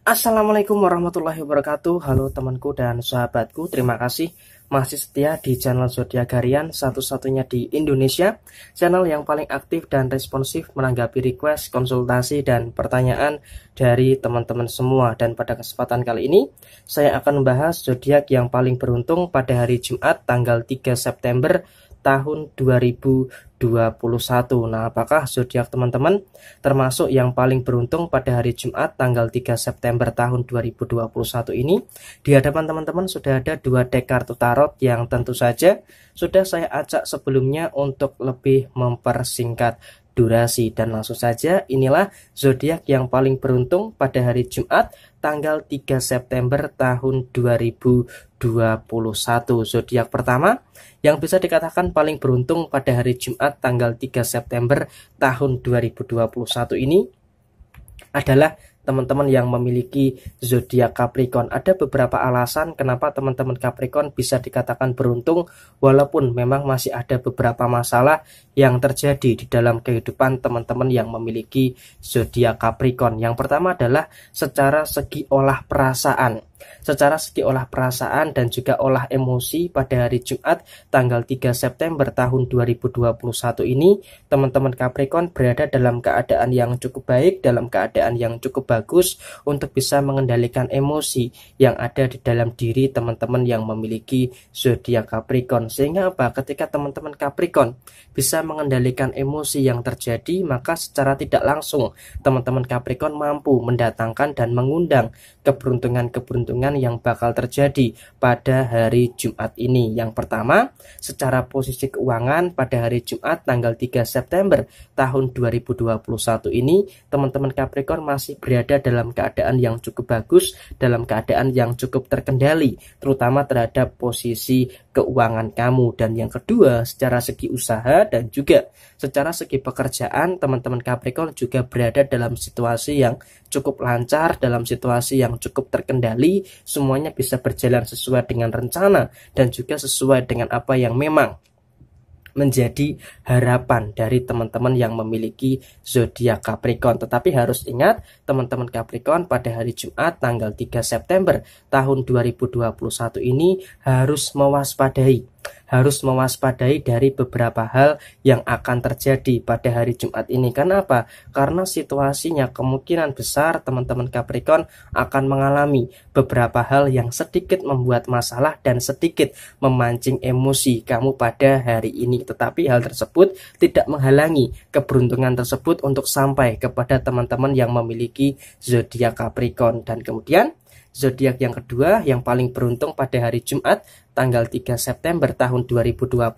Assalamualaikum warahmatullahi wabarakatuh Halo temanku dan sahabatku Terima kasih masih setia di channel Zodiak Harian Satu-satunya di Indonesia Channel yang paling aktif dan responsif Menanggapi request, konsultasi, dan pertanyaan Dari teman-teman semua Dan pada kesempatan kali ini Saya akan membahas zodiak yang paling beruntung Pada hari Jumat tanggal 3 September tahun 2021. Nah, apakah zodiak teman-teman termasuk yang paling beruntung pada hari Jumat tanggal 3 September tahun 2021 ini? Di hadapan teman-teman sudah ada dua deck kartu tarot yang tentu saja sudah saya acak sebelumnya untuk lebih mempersingkat durasi dan langsung saja inilah zodiak yang paling beruntung pada hari Jumat tanggal 3 September tahun 2021. Zodiak pertama yang bisa dikatakan paling beruntung pada hari Jumat tanggal 3 September tahun 2021 ini adalah teman-teman yang memiliki zodiak Capricorn. Ada beberapa alasan kenapa teman-teman Capricorn bisa dikatakan beruntung walaupun memang masih ada beberapa masalah yang terjadi di dalam kehidupan teman-teman yang memiliki zodiak Capricorn. Yang pertama adalah secara segi olah perasaan secara segi olah perasaan dan juga olah emosi pada hari Jumat tanggal 3 September tahun 2021 ini teman-teman Capricorn berada dalam keadaan yang cukup baik dalam keadaan yang cukup bagus untuk bisa mengendalikan emosi yang ada di dalam diri teman-teman yang memiliki zodiak Capricorn sehingga apa ketika teman-teman Capricorn bisa mengendalikan emosi yang terjadi maka secara tidak langsung teman-teman Capricorn mampu mendatangkan dan mengundang keberuntungan-keberuntungan keuntungan yang bakal terjadi pada hari Jumat ini. Yang pertama, secara posisi keuangan pada hari Jumat tanggal 3 September tahun 2021 ini, teman-teman Capricorn masih berada dalam keadaan yang cukup bagus, dalam keadaan yang cukup terkendali, terutama terhadap posisi keuangan kamu. Dan yang kedua, secara segi usaha dan juga secara segi pekerjaan, teman-teman Capricorn juga berada dalam situasi yang cukup lancar dalam situasi yang cukup terkendali, semuanya bisa berjalan sesuai dengan rencana dan juga sesuai dengan apa yang memang menjadi harapan dari teman-teman yang memiliki zodiak Capricorn. Tetapi harus ingat, teman-teman Capricorn pada hari Jumat tanggal 3 September tahun 2021 ini harus mewaspadai harus mewaspadai dari beberapa hal yang akan terjadi pada hari Jumat ini. Kenapa? Karena situasinya kemungkinan besar teman-teman Capricorn akan mengalami beberapa hal yang sedikit membuat masalah dan sedikit memancing emosi kamu pada hari ini. Tetapi hal tersebut tidak menghalangi keberuntungan tersebut untuk sampai kepada teman-teman yang memiliki zodiak Capricorn dan kemudian zodiak yang kedua yang paling beruntung pada hari Jumat tanggal 3 September tahun 2021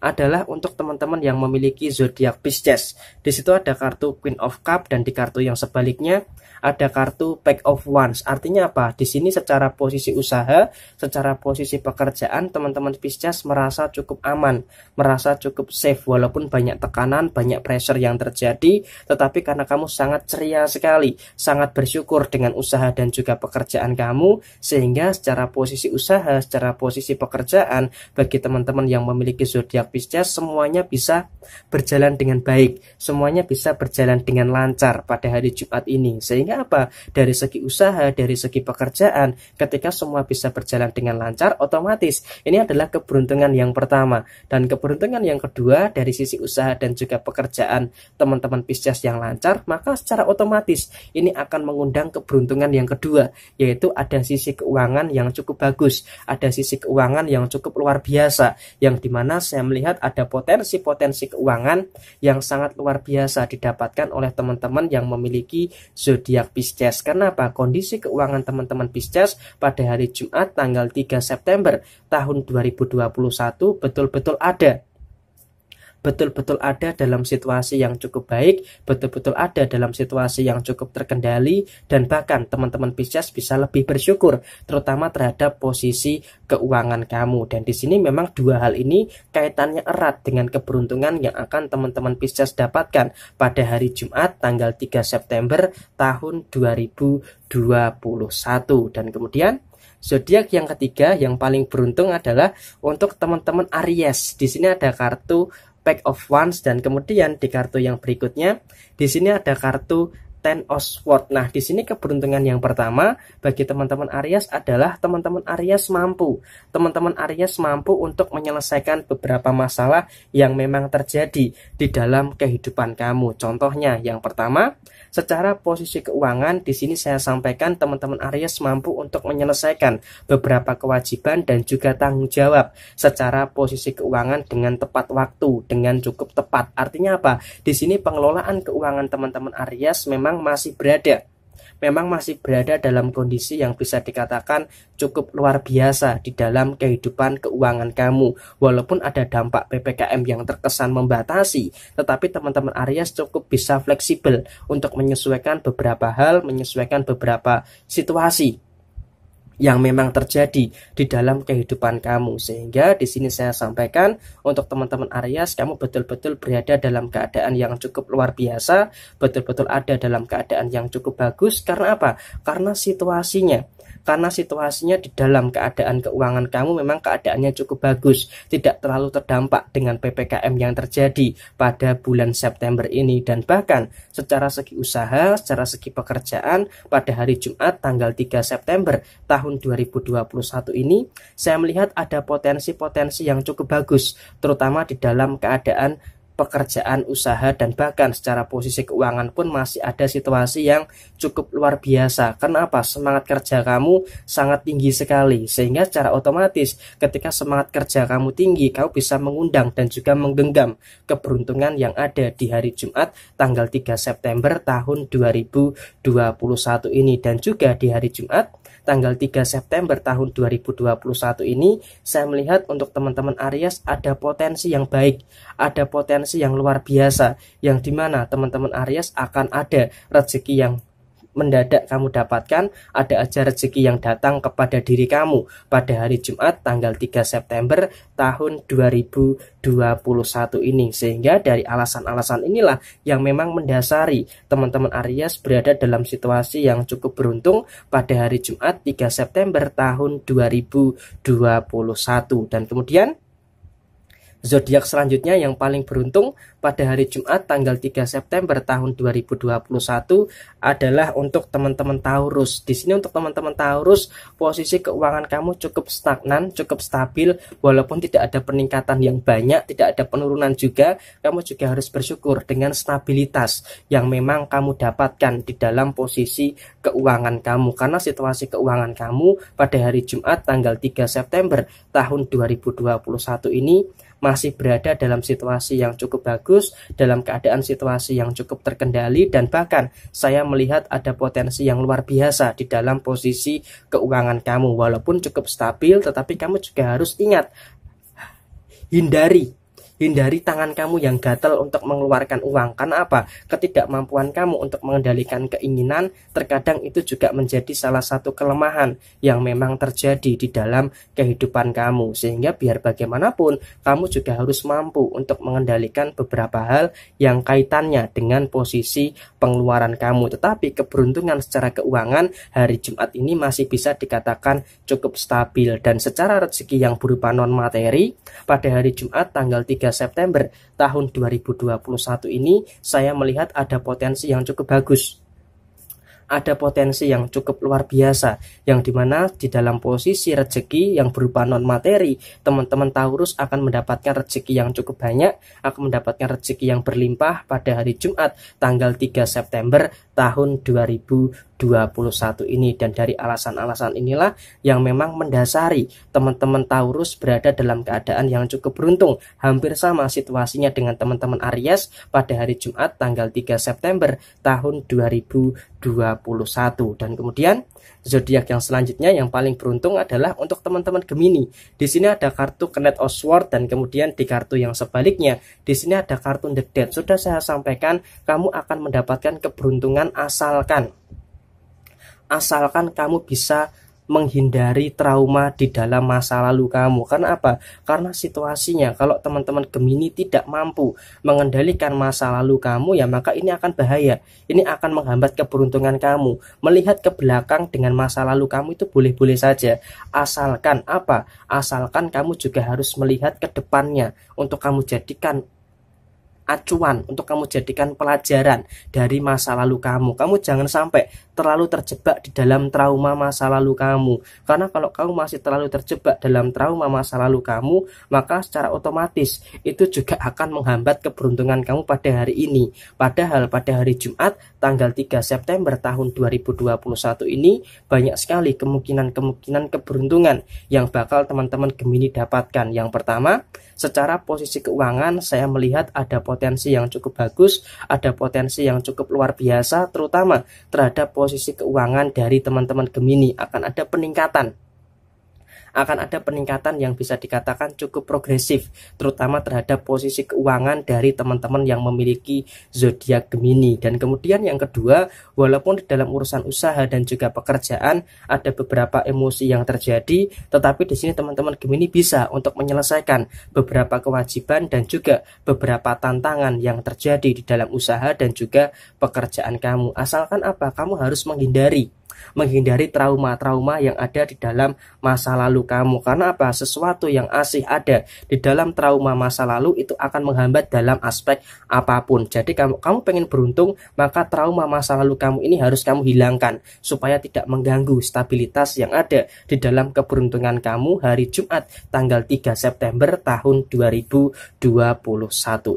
adalah untuk teman-teman yang memiliki zodiak Pisces. Di situ ada kartu Queen of Cup dan di kartu yang sebaliknya ada kartu Pack of Wands. Artinya apa? Di sini secara posisi usaha, secara posisi pekerjaan teman-teman Pisces merasa cukup aman, merasa cukup safe walaupun banyak tekanan, banyak pressure yang terjadi, tetapi karena kamu sangat ceria sekali, sangat bersyukur dengan usaha dan juga pekerjaan kamu sehingga secara posisi usaha, secara posisi pekerjaan bagi teman-teman yang memiliki zodiak Pisces semuanya bisa berjalan dengan baik, semuanya bisa berjalan dengan lancar pada hari Jumat ini. Sehingga apa? Dari segi usaha, dari segi pekerjaan, ketika semua bisa berjalan dengan lancar, otomatis ini adalah keberuntungan yang pertama dan keberuntungan yang kedua dari sisi usaha dan juga pekerjaan teman-teman Pisces yang lancar, maka secara otomatis ini akan mengundang keberuntungan yang kedua, yaitu ada sisi keuangan yang cukup bagus, ada sisi sisi keuangan yang cukup luar biasa, yang dimana saya melihat ada potensi-potensi keuangan yang sangat luar biasa didapatkan oleh teman-teman yang memiliki zodiak Pisces. Kenapa? Kondisi keuangan teman-teman Pisces pada hari Jumat tanggal 3 September tahun 2021 betul-betul ada betul-betul ada dalam situasi yang cukup baik, betul-betul ada dalam situasi yang cukup terkendali, dan bahkan teman-teman Pisces bisa lebih bersyukur, terutama terhadap posisi keuangan kamu. Dan di sini memang dua hal ini kaitannya erat dengan keberuntungan yang akan teman-teman Pisces dapatkan pada hari Jumat tanggal 3 September tahun 2021. Dan kemudian Zodiak yang ketiga yang paling beruntung adalah untuk teman-teman Aries. Di sini ada kartu pack of ones dan kemudian di kartu yang berikutnya di sini ada kartu Ten of Sword. Nah, di sini keberuntungan yang pertama bagi teman-teman Aries adalah teman-teman Aries mampu. Teman-teman Aries mampu untuk menyelesaikan beberapa masalah yang memang terjadi di dalam kehidupan kamu. Contohnya, yang pertama, secara posisi keuangan di sini saya sampaikan teman-teman Aries mampu untuk menyelesaikan beberapa kewajiban dan juga tanggung jawab secara posisi keuangan dengan tepat waktu, dengan cukup tepat. Artinya apa? Di sini pengelolaan keuangan teman-teman Aries memang memang masih berada memang masih berada dalam kondisi yang bisa dikatakan cukup luar biasa di dalam kehidupan keuangan kamu. Walaupun ada dampak PPKM yang terkesan membatasi, tetapi teman-teman Aries cukup bisa fleksibel untuk menyesuaikan beberapa hal, menyesuaikan beberapa situasi yang memang terjadi di dalam kehidupan kamu. Sehingga di sini saya sampaikan untuk teman-teman Aries, kamu betul-betul berada dalam keadaan yang cukup luar biasa, betul-betul ada dalam keadaan yang cukup bagus. Karena apa? Karena situasinya karena situasinya di dalam keadaan keuangan kamu memang keadaannya cukup bagus, tidak terlalu terdampak dengan PPKM yang terjadi pada bulan September ini dan bahkan secara segi usaha, secara segi pekerjaan pada hari Jumat tanggal 3 September tahun 2021 ini saya melihat ada potensi-potensi yang cukup bagus terutama di dalam keadaan pekerjaan, usaha, dan bahkan secara posisi keuangan pun masih ada situasi yang cukup luar biasa. Kenapa? Semangat kerja kamu sangat tinggi sekali, sehingga secara otomatis ketika semangat kerja kamu tinggi, kamu bisa mengundang dan juga menggenggam keberuntungan yang ada di hari Jumat tanggal 3 September tahun 2021 ini. Dan juga di hari Jumat tanggal 3 September tahun 2021 ini saya melihat untuk teman-teman Aries ada potensi yang baik, ada potensi yang luar biasa yang dimana teman-teman Aries akan ada rezeki yang mendadak kamu dapatkan, ada aja rezeki yang datang kepada diri kamu pada hari Jumat tanggal 3 September tahun 2021 ini. Sehingga dari alasan-alasan inilah yang memang mendasari teman-teman Aries berada dalam situasi yang cukup beruntung pada hari Jumat 3 September tahun 2021 dan kemudian Zodiak selanjutnya yang paling beruntung pada hari Jumat tanggal 3 September tahun 2021 adalah untuk teman-teman Taurus. Di sini untuk teman-teman Taurus, posisi keuangan kamu cukup stagnan, cukup stabil walaupun tidak ada peningkatan yang banyak, tidak ada penurunan juga. Kamu juga harus bersyukur dengan stabilitas yang memang kamu dapatkan di dalam posisi keuangan kamu karena situasi keuangan kamu pada hari Jumat tanggal 3 September tahun 2021 ini masih berada dalam situasi yang cukup bagus, dalam keadaan situasi yang cukup terkendali, dan bahkan saya melihat ada potensi yang luar biasa di dalam posisi keuangan kamu. Walaupun cukup stabil, tetapi kamu juga harus ingat, hindari Hindari tangan kamu yang gatel untuk mengeluarkan uang. Karena apa? Ketidakmampuan kamu untuk mengendalikan keinginan terkadang itu juga menjadi salah satu kelemahan yang memang terjadi di dalam kehidupan kamu. Sehingga biar bagaimanapun kamu juga harus mampu untuk mengendalikan beberapa hal yang kaitannya dengan posisi pengeluaran kamu. Tetapi keberuntungan secara keuangan hari Jumat ini masih bisa dikatakan cukup stabil dan secara rezeki yang berupa non materi pada hari Jumat tanggal 3 3 September tahun 2021 ini saya melihat ada potensi yang cukup bagus ada potensi yang cukup luar biasa yang dimana di dalam posisi rezeki yang berupa non materi teman-teman Taurus akan mendapatkan rezeki yang cukup banyak akan mendapatkan rezeki yang berlimpah pada hari Jumat tanggal 3 September tahun 2000 21 ini dan dari alasan-alasan inilah yang memang mendasari teman-teman Taurus berada dalam keadaan yang cukup beruntung hampir sama situasinya dengan teman-teman Aries pada hari Jumat tanggal 3 September tahun 2021 dan kemudian zodiak yang selanjutnya yang paling beruntung adalah untuk teman-teman Gemini di sini ada kartu of Oswald dan kemudian di kartu yang sebaliknya di sini ada kartu The Dead sudah saya sampaikan kamu akan mendapatkan keberuntungan asalkan asalkan kamu bisa menghindari trauma di dalam masa lalu kamu. Karena apa? Karena situasinya kalau teman-teman Gemini tidak mampu mengendalikan masa lalu kamu ya maka ini akan bahaya. Ini akan menghambat keberuntungan kamu. Melihat ke belakang dengan masa lalu kamu itu boleh-boleh saja. Asalkan apa? Asalkan kamu juga harus melihat ke depannya untuk kamu jadikan acuan untuk kamu jadikan pelajaran dari masa lalu kamu. Kamu jangan sampai terlalu terjebak di dalam trauma masa lalu kamu. Karena kalau kamu masih terlalu terjebak dalam trauma masa lalu kamu, maka secara otomatis itu juga akan menghambat keberuntungan kamu pada hari ini. Padahal pada hari Jumat tanggal 3 September tahun 2021 ini banyak sekali kemungkinan-kemungkinan keberuntungan yang bakal teman-teman Gemini dapatkan. Yang pertama, secara posisi keuangan saya melihat ada potensi yang cukup bagus, ada potensi yang cukup luar biasa terutama terhadap posisi keuangan dari teman-teman Gemini akan ada peningkatan akan ada peningkatan yang bisa dikatakan cukup progresif, terutama terhadap posisi keuangan dari teman-teman yang memiliki zodiak Gemini. Dan kemudian yang kedua, walaupun di dalam urusan usaha dan juga pekerjaan ada beberapa emosi yang terjadi, tetapi di sini teman-teman Gemini bisa untuk menyelesaikan beberapa kewajiban dan juga beberapa tantangan yang terjadi di dalam usaha dan juga pekerjaan kamu. Asalkan apa? Kamu harus menghindari menghindari trauma-trauma yang ada di dalam masa lalu kamu. Karena apa? Sesuatu yang asih ada di dalam trauma masa lalu itu akan menghambat dalam aspek apapun. Jadi kamu kamu pengen beruntung, maka trauma masa lalu kamu ini harus kamu hilangkan supaya tidak mengganggu stabilitas yang ada di dalam keberuntungan kamu hari Jumat tanggal 3 September tahun 2021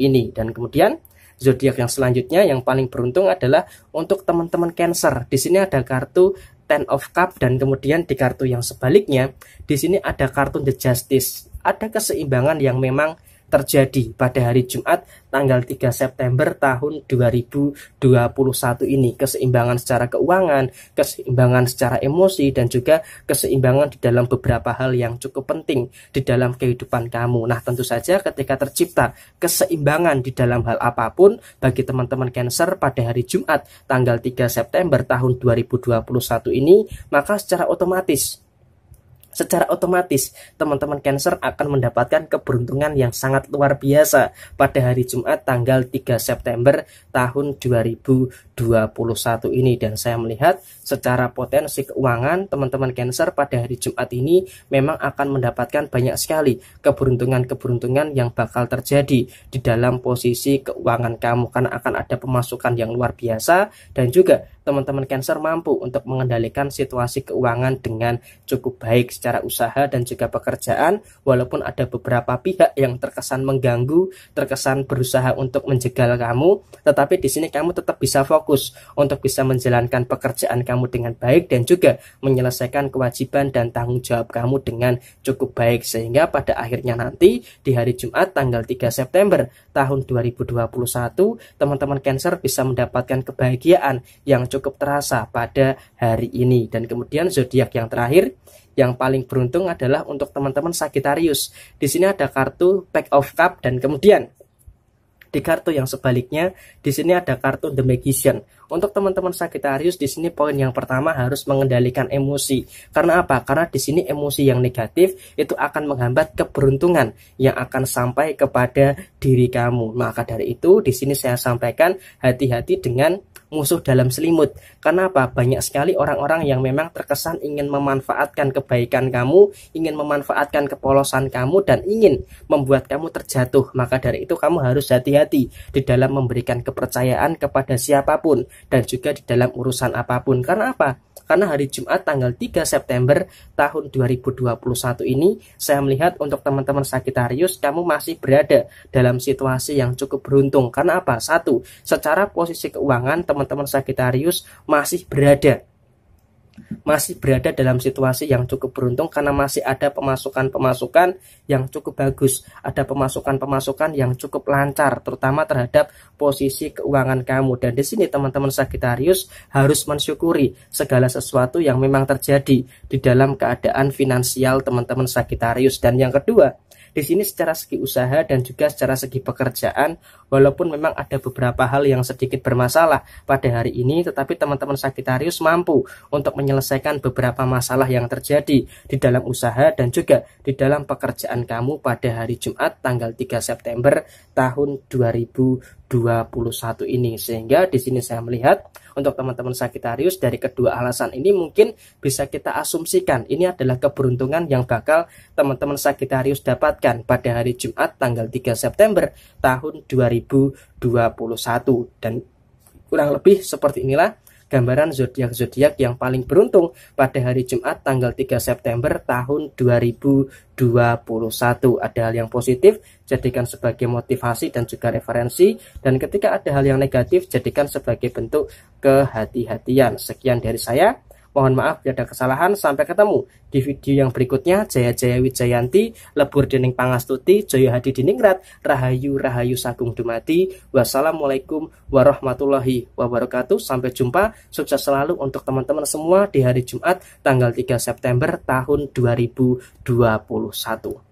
ini. Dan kemudian zodiak yang selanjutnya yang paling beruntung adalah untuk teman-teman Cancer. Di sini ada kartu Ten of Cup dan kemudian di kartu yang sebaliknya di sini ada kartu The Justice. Ada keseimbangan yang memang terjadi pada hari Jumat tanggal 3 September tahun 2021 ini keseimbangan secara keuangan, keseimbangan secara emosi dan juga keseimbangan di dalam beberapa hal yang cukup penting di dalam kehidupan kamu. Nah, tentu saja ketika tercipta keseimbangan di dalam hal apapun bagi teman-teman Cancer pada hari Jumat tanggal 3 September tahun 2021 ini, maka secara otomatis secara otomatis teman-teman Cancer akan mendapatkan keberuntungan yang sangat luar biasa pada hari Jumat tanggal 3 September tahun 2021 ini dan saya melihat secara potensi keuangan teman-teman Cancer pada hari Jumat ini memang akan mendapatkan banyak sekali keberuntungan-keberuntungan yang bakal terjadi di dalam posisi keuangan kamu karena akan ada pemasukan yang luar biasa dan juga teman-teman Cancer mampu untuk mengendalikan situasi keuangan dengan cukup baik secara usaha dan juga pekerjaan, walaupun ada beberapa pihak yang terkesan mengganggu, terkesan berusaha untuk menjegal kamu, tetapi di sini kamu tetap bisa fokus untuk bisa menjalankan pekerjaan kamu dengan baik dan juga menyelesaikan kewajiban dan tanggung jawab kamu dengan cukup baik sehingga pada akhirnya nanti di hari Jumat tanggal 3 September tahun 2021 teman-teman Cancer bisa mendapatkan kebahagiaan yang cukup terasa pada hari ini. Dan kemudian zodiak yang terakhir yang paling beruntung adalah untuk teman-teman Sagittarius. Di sini ada kartu Pack of Cup dan kemudian di kartu yang sebaliknya di sini ada kartu The Magician. Untuk teman-teman Sagittarius di sini poin yang pertama harus mengendalikan emosi. Karena apa? Karena di sini emosi yang negatif itu akan menghambat keberuntungan yang akan sampai kepada diri kamu. Maka dari itu di sini saya sampaikan hati-hati dengan musuh dalam selimut. Kenapa? Banyak sekali orang-orang yang memang terkesan ingin memanfaatkan kebaikan kamu, ingin memanfaatkan kepolosan kamu, dan ingin membuat kamu terjatuh. Maka dari itu kamu harus hati-hati di dalam memberikan kepercayaan kepada siapapun dan juga di dalam urusan apapun. Karena apa? Karena hari Jumat tanggal 3 September tahun 2021 ini saya melihat untuk teman-teman Sagittarius kamu masih berada dalam situasi yang cukup beruntung. Karena apa? Satu, secara posisi keuangan teman teman-teman Sagittarius masih berada masih berada dalam situasi yang cukup beruntung karena masih ada pemasukan-pemasukan yang cukup bagus, ada pemasukan-pemasukan yang cukup lancar terutama terhadap posisi keuangan kamu. Dan di sini teman-teman Sagittarius harus mensyukuri segala sesuatu yang memang terjadi di dalam keadaan finansial teman-teman Sagittarius. Dan yang kedua, di sini secara segi usaha dan juga secara segi pekerjaan, walaupun memang ada beberapa hal yang sedikit bermasalah pada hari ini, tetapi teman-teman Sagittarius mampu untuk menyelesaikan beberapa masalah yang terjadi di dalam usaha dan juga di dalam pekerjaan kamu pada hari Jumat tanggal 3 September tahun 2020. 21 ini sehingga di sini saya melihat untuk teman-teman Sagittarius dari kedua alasan ini mungkin bisa kita asumsikan ini adalah keberuntungan yang bakal teman-teman Sagittarius dapatkan pada hari Jumat tanggal 3 September tahun 2021 dan kurang lebih seperti inilah gambaran zodiak-zodiak yang paling beruntung pada hari Jumat tanggal 3 September tahun 2021. Ada hal yang positif, jadikan sebagai motivasi dan juga referensi dan ketika ada hal yang negatif jadikan sebagai bentuk kehati-hatian. Sekian dari saya. Mohon maaf bila ada kesalahan. Sampai ketemu di video yang berikutnya. Jaya Jaya Wijayanti, Lebur Dening Pangastuti, Joyo Hadi Diningrat, Rahayu Rahayu Sagung Dumati. Wassalamualaikum warahmatullahi wabarakatuh. Sampai jumpa. Sukses selalu untuk teman-teman semua di hari Jumat tanggal 3 September tahun 2021.